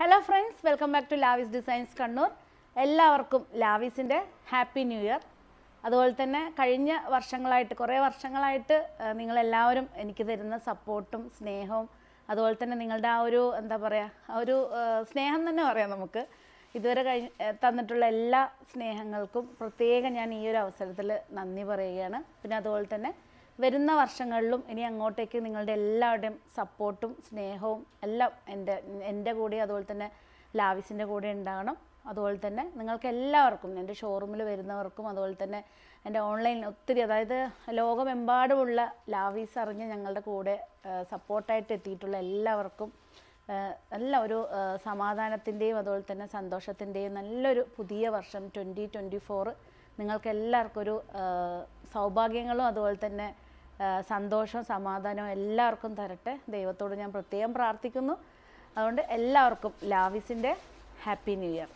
hello friends welcome back to Lavis designs Kannur എല്ലാവർക്കും ലാവിസിൻ്റെ happy new year അതുപോലെ തന്നെ കഴിഞ്ഞ വർഷങ്ങളായിട്ട് കുറേ വർഷങ്ങളായിട്ട് നിങ്ങളെല്ലാവരും എനിക്ക് തരുന്ന സപ്പോർട്ടും സ്നേഹവും അതുപോലെ തന്നെ നിങ്ങളുടെ ആ ഒരു എന്താ പറയുക ഒരു സ്നേഹം തന്നെ പറയാം നമുക്ക് ഇതുവരെ കഴിഞ്ഞ് തന്നിട്ടുള്ള എല്ലാ സ്നേഹങ്ങൾക്കും പ്രത്യേകം ഞാൻ ഈ ഒരു അവസരത്തിൽ നന്ദി പറയുകയാണ് പിന്നെ അതുപോലെ തന്നെ വരുന്ന വർഷങ്ങളിലും ഇനി അങ്ങോട്ടേക്ക് നിങ്ങളുടെ എല്ലാവരുടെയും സപ്പോർട്ടും സ്നേഹവും എല്ലാം എൻ്റെ എൻ്റെ കൂടെ അതുപോലെ തന്നെ ലാവിസിൻ്റെ കൂടെ ഉണ്ടാകണം അതുപോലെ തന്നെ നിങ്ങൾക്ക് എല്ലാവർക്കും എൻ്റെ ഷോറൂമിൽ വരുന്നവർക്കും അതുപോലെ തന്നെ എൻ്റെ ഓൺലൈനിൽ ഒത്തിരി അതായത് ലോകമെമ്പാടുമുള്ള ലാവീസ് അറിഞ്ഞ് ഞങ്ങളുടെ കൂടെ സപ്പോർട്ടായിട്ട് എത്തിയിട്ടുള്ള എല്ലാവർക്കും നല്ല ഒരു സമാധാനത്തിൻ്റെയും അതുപോലെ തന്നെ സന്തോഷത്തിൻ്റെയും നല്ലൊരു പുതിയ വർഷം ട്വൻറ്റി ട്വൻറ്റി ഫോറ് നിങ്ങൾക്ക് എല്ലാവർക്കും ഒരു സൗഭാഗ്യങ്ങളും അതുപോലെ തന്നെ സന്തോഷം സമാധാനവും എല്ലാവർക്കും തരട്ടെ ദൈവത്തോട് ഞാൻ പ്രത്യേകം പ്രാർത്ഥിക്കുന്നു അതുകൊണ്ട് എല്ലാവർക്കും ലാവിസിൻ്റെ ഹാപ്പി ന്യൂ ഇയർ